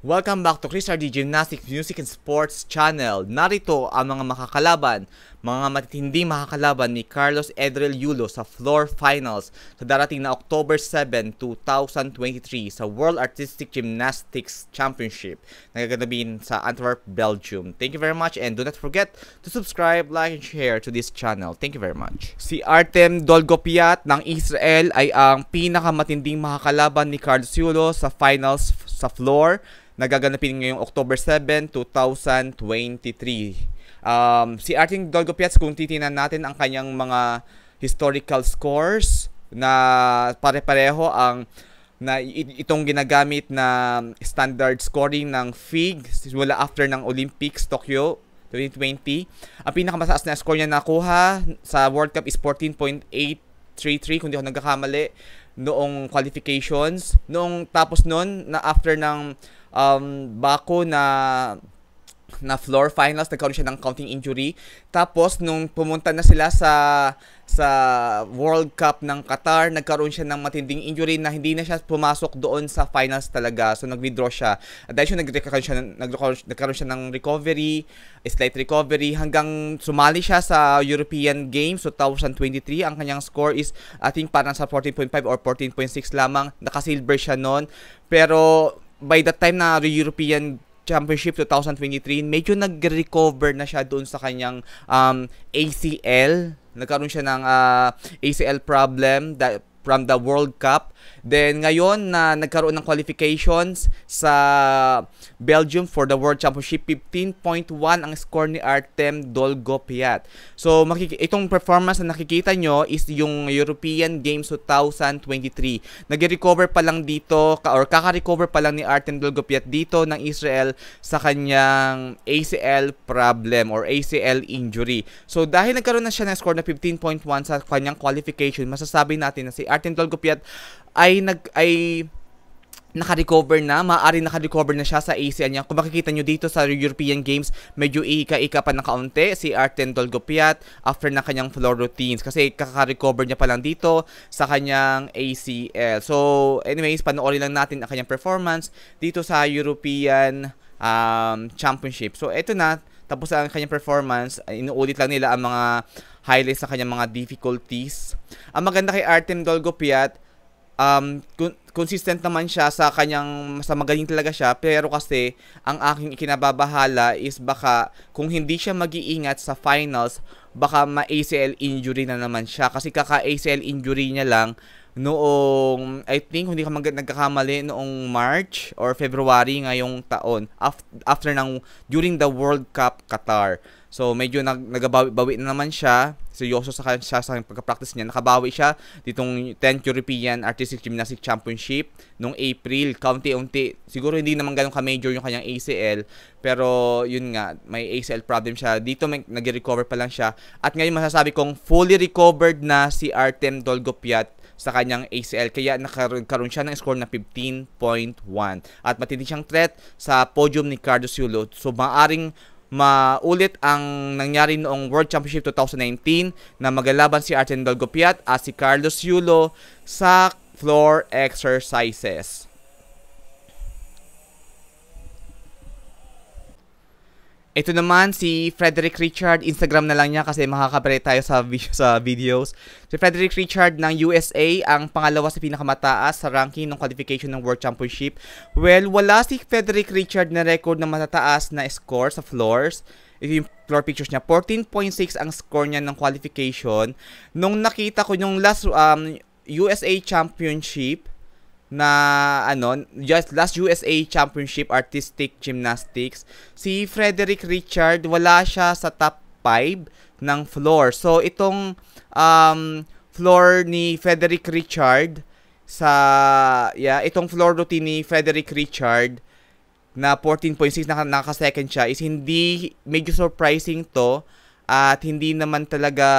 Welcome back to Chris RD Gymnastics Music and Sports Channel. Narito ang mga makakalaban mga matitinding makakalaban ni Carlos Edril Yulo sa floor finals sa darating na October 7, 2023 sa World Artistic Gymnastics Championship na gaganapin sa Antwerp, Belgium. Thank you very much and do not forget to subscribe, like, and share to this channel. Thank you very much. Si Artem Dolgopiat ng Israel ay ang pinakamatinding makakalaban ni Carlos Yulo sa finals sa floor na gaganapin ngayong October 7, 2023. Um, si Arting Dolgo Gopiats kung titingnan natin ang kanyang mga historical scores na pare-pareho ang na itong ginagamit na standard scoring ng FIG wala after ng Olympics Tokyo 2020. Ang pinakamataas na score niya nakuha sa World Cup is 14.833 kung di ako nagkakamali noong qualifications. Noong tapos noon na after ng um, Baku na na floor finals, nagkaroon siya ng counting injury. Tapos, nung pumunta na sila sa sa World Cup ng Qatar, nagkaroon siya ng matinding injury na hindi na siya pumasok doon sa finals talaga. So, nag-withdraw siya. At dahil siya nagkaroon siya, nagkaroon siya ng recovery, slight recovery, hanggang sumali siya sa European Games so 2023. Ang kanyang score is, I think, parang sa 14.5 or 14.6 lamang. Nakasilver siya noon. Pero, by the time na European Championship 2023, medyo nag-recover na siya doon sa kanyang um, ACL. Nagkaroon siya ng uh, ah, ACL problem. that from the World Cup. Then ngayon na uh, nagkaroon ng qualifications sa Belgium for the World Championship 15.1 ang score ni Artem Dolgopiat. So itong performance na nakikita nyo is yung European Games 2023. Nag-recover pa lang dito or kaka-recover pa lang ni Artem Dolgopiat dito ng Israel sa kanyang ACL problem or ACL injury. So dahil nagkaroon na siya ng score na 15.1 sa kanyang qualification, masasabi natin na si Artem Martin Tolcopiat ay nag ay naka-recover na, maaari naka-recover na siya sa ACL niya. Kung makikita nyo dito sa European Games, medyo iika-ika pa na kaunti si Arten Dolgopiat after na kanyang floor routines. Kasi kaka-recover niya pa lang dito sa kanyang ACL. So, anyways, panoorin lang natin ang kanyang performance dito sa European um, Championship. So, eto na, tapos ang kanyang performance, inuulit lang nila ang mga highlights sa kanyang mga difficulties. Ang maganda kay Artem Golgopiat, um, consistent naman siya sa kanyang, sa magaling talaga siya, pero kasi ang aking ikinababahala is baka kung hindi siya mag-iingat sa finals, baka ma-ACL injury na naman siya. Kasi kaka-ACL injury niya lang noong, I think, hindi ka mag- nagkakamali, noong March or February ngayong taon, after, after ng, during the World Cup Qatar. So medyo nag nagabawi na naman siya. Seryoso sa siya sa pagka-practice niya. Nakabawi siya ditong 10th European Artistic Gymnastics Championship nung April. Kaunti-unti. Siguro hindi naman ganun ka-major yung kanyang ACL. Pero yun nga, may ACL problem siya. Dito may, nag-recover pa lang siya. At ngayon masasabi kong fully recovered na si Artem Dolgopiat sa kanyang ACL kaya nakaroon siya ng score na 15.1 at matindi siyang threat sa podium ni Cardo Ciulo so maaring maulit ang nangyari noong World Championship 2019 na magalaban si Artin Golgopiat at si Carlos Yulo sa floor exercises. Ito naman si Frederick Richard, Instagram na lang niya kasi makakabare tayo sa video, sa videos. Si Frederick Richard ng USA ang pangalawa sa pinakamataas sa ranking ng qualification ng World Championship. Well, wala si Frederick Richard na record na matataas na score sa floors. Ito yung floor pictures niya. 14.6 ang score niya ng qualification. Nung nakita ko yung last um, USA Championship, na ano, just last USA Championship Artistic Gymnastics, si Frederick Richard wala siya sa top 5 ng floor. So itong um, floor ni Frederick Richard sa yeah, itong floor routine ni Frederick Richard na 14.6 na naka second siya is hindi medyo surprising to at hindi naman talaga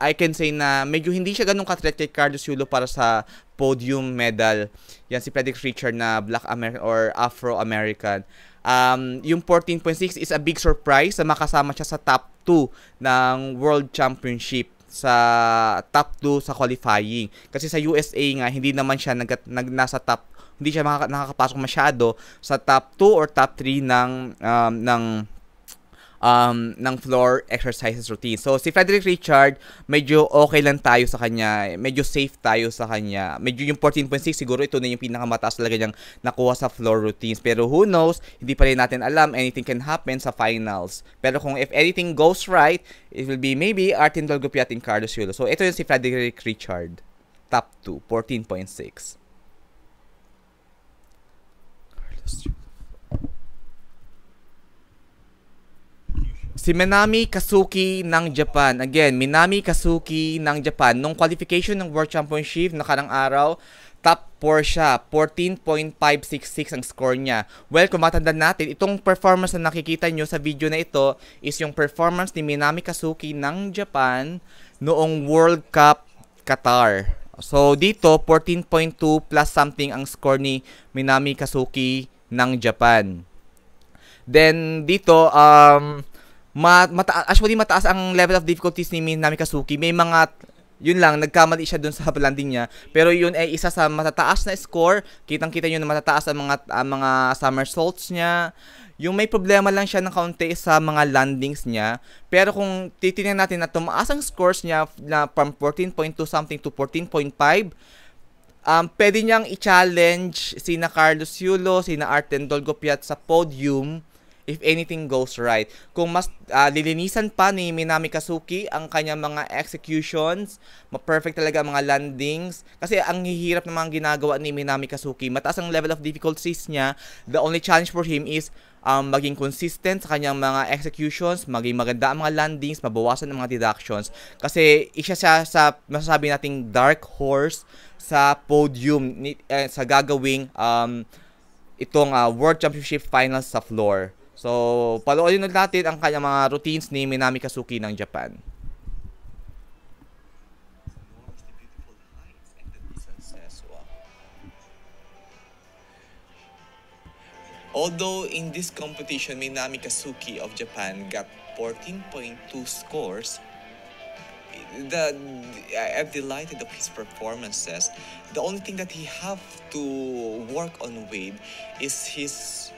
I can say na medyo hindi siya ganun ka-threat kay Carlos Yulo para sa podium medal. Yan si Frederick Richard na Black American or Afro-American. Um, yung 14.6 is a big surprise na makasama siya sa top 2 ng World Championship sa top 2 sa qualifying. Kasi sa USA nga, hindi naman siya nag, nag nasa top, hindi siya makaka, nakakapasok masyado sa top 2 or top 3 ng, um, ng um, ng floor exercises routine. So, si Frederick Richard, medyo okay lang tayo sa kanya. Medyo safe tayo sa kanya. Medyo yung 14.6, siguro ito na yung pinakamataas talaga niyang nakuha sa floor routines. Pero who knows, hindi pa rin natin alam. Anything can happen sa finals. Pero kung if anything goes right, it will be maybe Artin Dolgopiat and Carlos Yulo. So, ito yung si Frederick Richard. Top 2, 14.6. Carlos Yulo. Si Minami Kasuki ng Japan. Again, Minami Kasuki ng Japan. Nung qualification ng World Championship na karang araw, top 4 siya. 14.566 ang score niya. Well, kung matandaan natin, itong performance na nakikita nyo sa video na ito is yung performance ni Minami Kasuki ng Japan noong World Cup Qatar. So, dito, 14.2 plus something ang score ni Minami Kasuki ng Japan. Then, dito, um, ma- mata- actually mataas ang level of difficulties ni Minami Kasuki. May mga yun lang, nagkamali siya dun sa landing niya. Pero yun ay isa sa matataas na score. Kitang-kita niyo na matataas ang mga, ang mga somersaults niya. Yung may problema lang siya ng kaunti sa mga landings niya. Pero kung titingnan natin na tumaas ang scores niya na from 14.2 something to 14.5, um, pwede niyang i-challenge sina Carlos Yulo, sina Arten Dolgopiat sa podium if anything goes right. Kung mas uh, lilinisan pa ni Minami Kasuki ang kanyang mga executions, ma-perfect talaga ang mga landings. Kasi ang hihirap ng mga ginagawa ni Minami Kasuki, mataas ang level of difficulties niya. The only challenge for him is um, maging consistent sa kanyang mga executions, maging maganda ang mga landings, mabawasan ang mga deductions. Kasi isa siya sa masasabi nating dark horse sa podium, eh, sa gagawing um, itong uh, World Championship Finals sa floor. So, paloorin ulit natin ang kanyang mga routines ni Minami Kasuki ng Japan. Although in this competition, Minami Kasuki of Japan got 14.2 scores, the I am delighted of his performances. The only thing that he have to work on with is his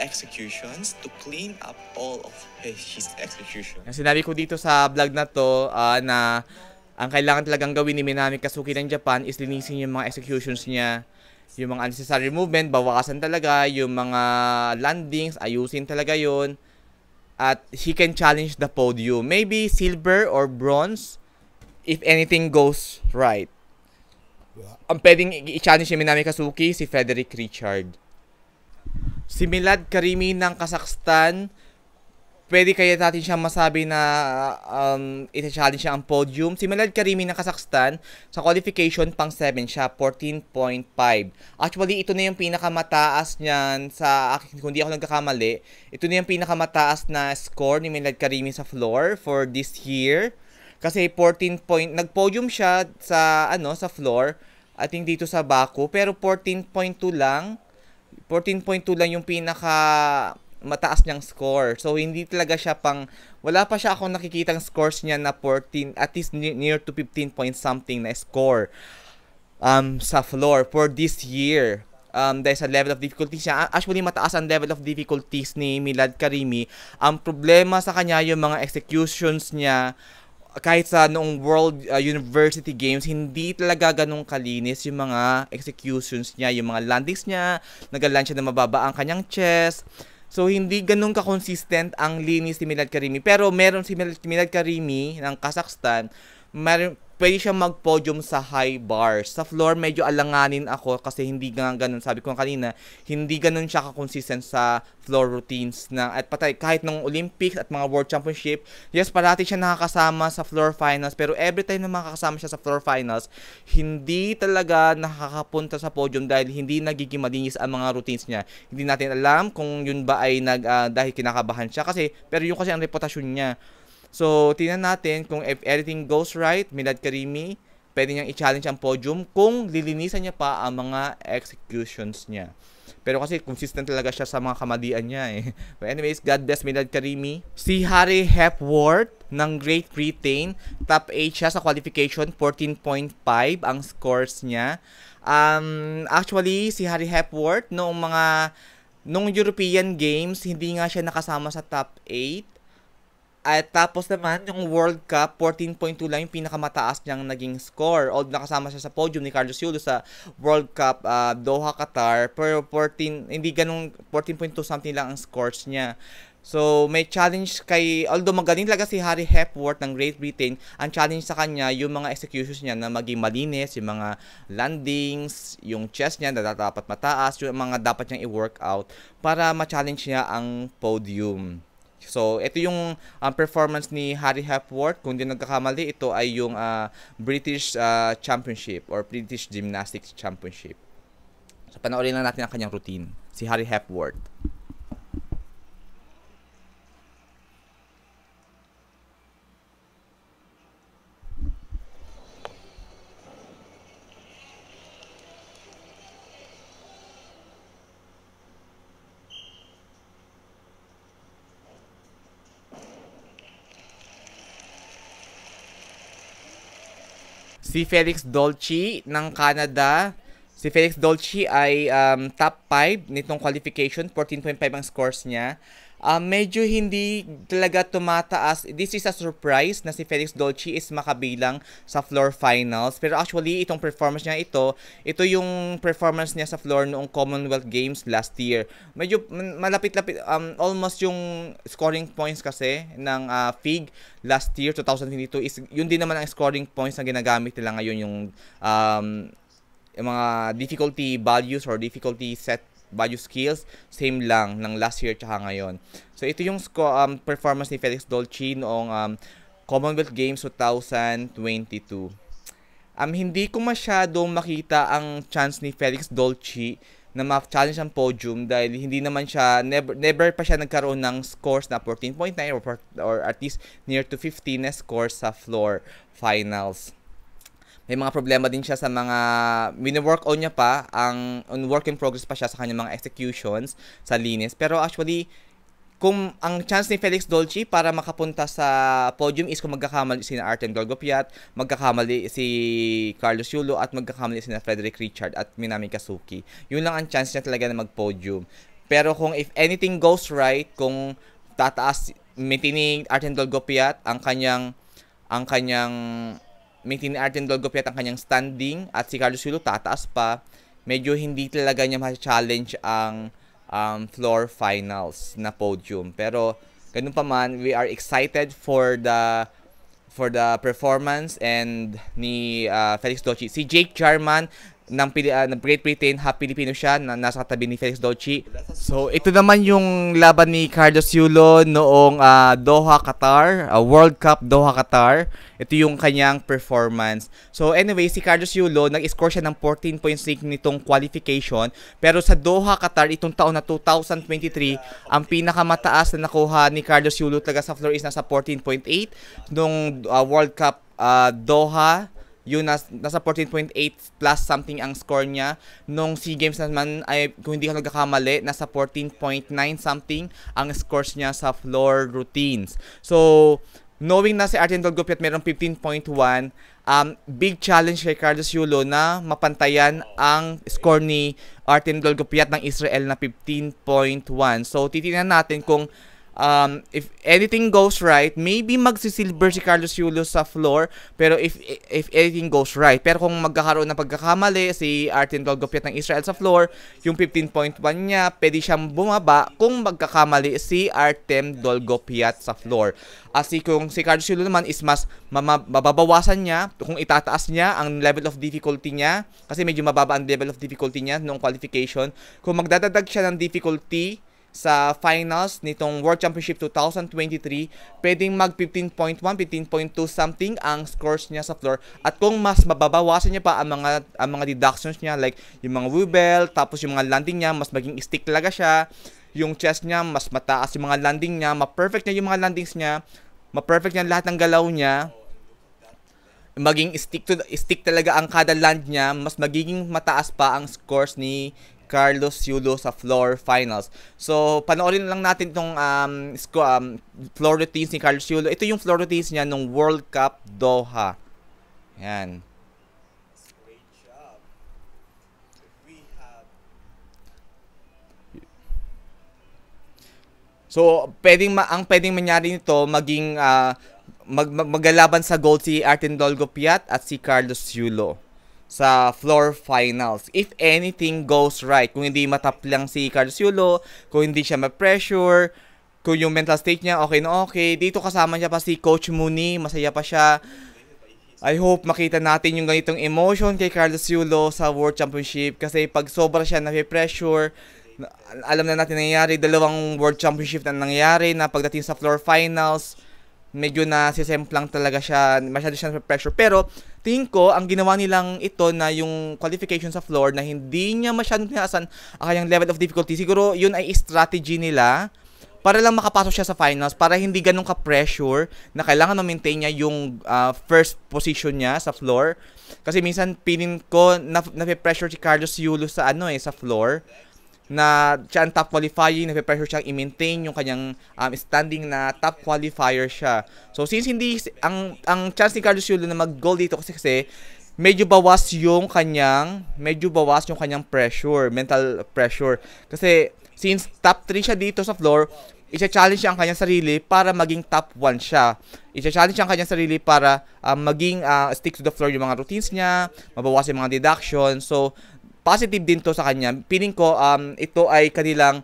executions to clean up all of his executions. Sinabi ko dito sa vlog na to uh, na ang kailangan talagang gawin ni Minami Kasuki ng Japan is linisin yung mga executions niya. Yung mga unnecessary movement, bawakasan talaga. Yung mga landings, ayusin talaga yon At he can challenge the podium. Maybe silver or bronze if anything goes right. Ang pwedeng i-challenge ni Minami Kasuki, si Frederick Richard si Milad Karimi ng Kazakhstan, pwede kaya natin siya masabi na um, ita-challenge siya ang podium. Si Milad Karimi ng Kazakhstan, sa qualification pang 7 siya, 14.5. Actually, ito na yung pinakamataas niyan sa akin, kung di ako nagkakamali, ito na yung pinakamataas na score ni Milad Karimi sa floor for this year. Kasi 14 point, nag-podium siya sa, ano, sa floor, I think dito sa Baku, pero 14.2 lang 14.2 lang yung pinaka mataas niyang score. So, hindi talaga siya pang, wala pa siya akong nakikitang scores niya na 14, at least near to 15 point something na score um, sa floor for this year. Um, dahil sa level of difficulty siya Actually, mataas ang level of difficulties ni Milad Karimi. Ang problema sa kanya, yung mga executions niya, kahit sa noong World uh, University Games, hindi talaga ganun kalinis yung mga executions niya, yung mga landings niya, nagalan siya na mababa ang kanyang chest. So, hindi ganun ka-consistent ang linis ni Milad Karimi. Pero meron si Milad Karimi ng Kazakhstan, meron, pwede siya mag-podium sa high bar. Sa floor, medyo alanganin ako kasi hindi nga ganun. Sabi ko kanina, hindi ganun siya ka-consistent sa floor routines. Na, at patay, kahit nung Olympics at mga World Championship, yes, parati siya nakakasama sa floor finals. Pero every time na makakasama siya sa floor finals, hindi talaga nakakapunta sa podium dahil hindi nagiging malinis ang mga routines niya. Hindi natin alam kung yun ba ay nag, uh, dahil kinakabahan siya. Kasi, pero yun kasi ang reputasyon niya So, tingnan natin kung if everything goes right, Milad Karimi, pwede niyang i-challenge ang podium kung lilinisan niya pa ang mga executions niya. Pero kasi consistent talaga siya sa mga kamalian niya eh. But anyways, God bless Milad Karimi. Si Harry Hepworth ng Great Britain, top 8 siya sa qualification, 14.5 ang scores niya. Um, actually, si Harry Hepworth, noong mga, noong European Games, hindi nga siya nakasama sa top 8. At tapos naman, yung World Cup, 14.2 lang yung pinakamataas niyang naging score. Old nakasama siya sa podium ni Carlos Yulo sa World Cup uh, Doha, Qatar. Pero 14, hindi ganun, 14.2 something lang ang scores niya. So, may challenge kay, although magaling talaga si Harry Hepworth ng Great Britain, ang challenge sa kanya, yung mga executions niya na maging malinis, yung mga landings, yung chest niya na dapat mataas, yung mga dapat niyang i workout para ma-challenge niya ang podium. So, ito yung um, performance ni Harry Hepworth. Kung di nagkakamali, ito ay yung uh, British uh, Championship or British Gymnastics Championship. So, panoorin lang natin ang kanyang routine. Si Harry Hepworth. si Felix Dolce ng Canada. Si Felix Dolce ay um, top 5 nitong qualification. 14.5 ang scores niya uh, medyo hindi talaga tumataas. This is a surprise na si Felix Dolce is makabilang sa floor finals. Pero actually, itong performance niya ito, ito yung performance niya sa floor noong Commonwealth Games last year. Medyo malapit-lapit, um, almost yung scoring points kasi ng uh, FIG last year, 2022, is yun din naman ang scoring points na ginagamit nila ngayon yung um, yung mga difficulty values or difficulty set value skills, same lang ng last year tsaka ngayon. So ito yung um, performance ni Felix Dolce noong um, Commonwealth Games 2022. Um, hindi ko masyado makita ang chance ni Felix Dolce na ma-challenge ang podium dahil hindi naman siya never never pa siya nagkaroon ng scores na 14.9 or, or at least near to 15 na scores sa floor finals may mga problema din siya sa mga mini-work on niya pa, ang on work in progress pa siya sa kanyang mga executions sa linis. Pero actually, kung ang chance ni Felix Dolce para makapunta sa podium is kung magkakamali si Artem Dolgopiat, magkakamali si Carlos Yulo at magkakamali si Frederick Richard at Minami Kasuki. Yun lang ang chance niya talaga na mag-podium. Pero kung if anything goes right, kung tataas maintain Artem Dolgopiat ang kanyang ang kanyang maintain ni Artem Dolgopiat ang kanyang standing at si Carlos Yulo tataas pa. Medyo hindi talaga niya ma-challenge ang um, floor finals na podium. Pero ganun pa man, we are excited for the for the performance and ni uh, Felix Dochi. Si Jake Jarman, ng, uh, ng Great Britain, half Filipino siya, na nasa tabi ni Felix Dolci. So, ito naman yung laban ni Carlos Yulo noong uh, Doha, Qatar, uh, World Cup Doha, Qatar. Ito yung kanyang performance. So, anyway, si Carlos Yulo, nag-score siya ng 14 14.6 nitong qualification. Pero sa Doha, Qatar, itong taon na 2023, ang pinakamataas na nakuha ni Carlos Yulo talaga sa floor is nasa 14.8 nung uh, World Cup uh, Doha yun, nas, nasa 14.8 plus something ang score niya. Nung SEA Games naman, ay, kung hindi ako nagkakamali, nasa 14.9 something ang scores niya sa floor routines. So, knowing na si Arjen Dolgopy at merong 15.1, um, big challenge kay Carlos Yulo na mapantayan ang score ni Arjen Dolgopy ng Israel na 15.1. So, titingnan natin kung um, if anything goes right, maybe magsisilver si Carlos Yulo sa floor, pero if if anything goes right. Pero kung magkakaroon ng pagkakamali si Artin Dolgopiat ng Israel sa floor, yung 15.1 niya, pwede siyang bumaba kung magkakamali si Artem Dolgopiat sa floor. Asi kung si Carlos Yulo naman is mas mababawasan niya kung itataas niya ang level of difficulty niya kasi medyo mababa ang level of difficulty niya noong qualification. Kung magdadagdag siya ng difficulty sa finals nitong World Championship 2023, pwedeng mag 15.1, 15.2 something ang scores niya sa floor. At kung mas mababawasan niya pa ang mga ang mga deductions niya like yung mga wibble, tapos yung mga landing niya, mas maging stick talaga siya. Yung chest niya, mas mataas yung mga landing niya, ma-perfect niya yung mga landings niya, ma-perfect niya lahat ng galaw niya maging stick to stick talaga ang kada land niya, mas magiging mataas pa ang scores ni Carlos Yulo sa floor finals. So, panoorin lang natin tong um, um, floor routines ni Carlos Yulo. Ito yung floor routines niya nung World Cup Doha. Yan. So, pwedeng ma- ang pwedeng mangyari nito maging uh, mag- mag- maglalaban sa gold si Artin Dolgopiat at si Carlos Yulo sa floor finals. If anything goes right, kung hindi mataplang si Carlos Carciulo, kung hindi siya ma-pressure, kung yung mental state niya okay na okay, dito kasama niya pa si Coach Mooney, masaya pa siya. I hope makita natin yung ganitong emotion kay Carlos Yulo sa World Championship kasi pag sobra siya na pressure, alam na natin nangyayari, dalawang World Championship na nangyayari na pagdating sa floor finals, medyo na sisemplang talaga siya, masyado siya na pressure. Pero, tingin ko, ang ginawa nilang ito na yung qualification sa floor na hindi niya masyadong tinaasan ang kanyang level of difficulty, siguro yun ay strategy nila para lang makapasok siya sa finals, para hindi ganun ka-pressure na kailangan na maintain niya yung uh, first position niya sa floor. Kasi minsan, pinin ko, na, na-pressure si Carlos Yulo sa ano eh, sa floor na siya ang top qualifying, nagpe-pressure siyang i-maintain yung kanyang um, standing na top qualifier siya. So since hindi ang ang chance ni Carlos Yulo na mag-goal dito kasi kasi medyo bawas yung kanyang medyo bawas yung kanyang pressure, mental pressure. Kasi since top 3 siya dito sa floor, i-challenge siya ang kanyang sarili para maging top 1 siya. I-challenge siya ang kanyang sarili para uh, maging uh, stick to the floor yung mga routines niya, mabawas yung mga deduction. So, positive din to sa kanya. Piling ko um, ito ay kanilang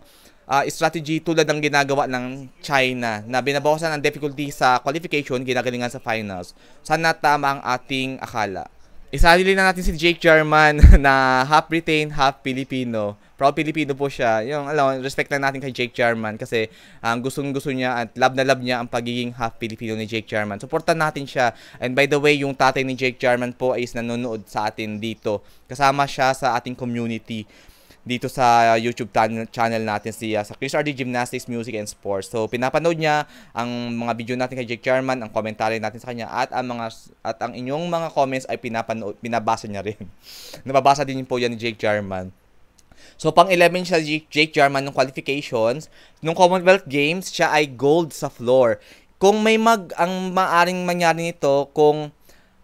uh, strategy tulad ng ginagawa ng China na binabawasan ang difficulty sa qualification, ginagalingan sa finals. Sana tama ang ating akala. Isali na natin si Jake Jarman na half Britain, half Filipino. Proud Filipino po siya. Yung, alam, respect na natin kay Jake Jarman kasi ang um, gustong-gusto niya at love na love niya ang pagiging half Filipino ni Jake Jarman. Suportan natin siya. And by the way, yung tatay ni Jake Jarman po is nanonood sa atin dito. Kasama siya sa ating community dito sa YouTube channel natin si uh, sa KSRD Gymnastics, Music and Sports. So pinapanood niya ang mga video natin kay Jake Chairman, ang komentaryo natin sa kanya at ang mga at ang inyong mga comments ay pinapanood binabasa niya rin. Nababasa din po yan ni Jake Chairman. So, pang 11 siya Jake Jarman ng qualifications. Nung Commonwealth Games, siya ay gold sa floor. Kung may mag, ang maaring mangyari nito, kung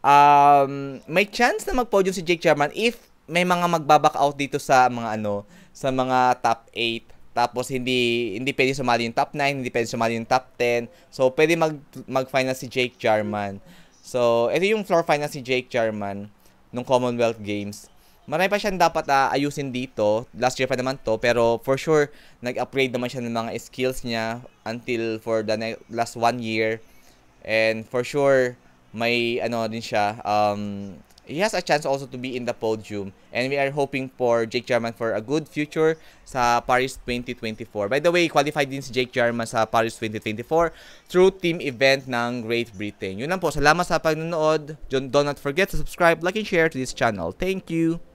um, may chance na mag-podium si Jake Jarman if may mga magbaback out dito sa mga ano, sa mga top 8. Tapos hindi hindi pwedeng sumali yung top 9, hindi pwedeng sumali yung top 10. So pwede mag mag-final si Jake Jarman. So ito yung floor final si Jake Jarman nung Commonwealth Games. Marami pa siyang dapat uh, ayusin dito. Last year pa naman to, pero for sure nag-upgrade naman siya ng mga skills niya until for the next, last one year. And for sure may ano din siya um he has a chance also to be in the podium. And we are hoping for Jake Jarman for a good future sa Paris 2024. By the way, qualified din si Jake Jarman sa Paris 2024 through team event ng Great Britain. Yun lang po. Salamat sa panonood. Don't forget to subscribe, like, and share to this channel. Thank you!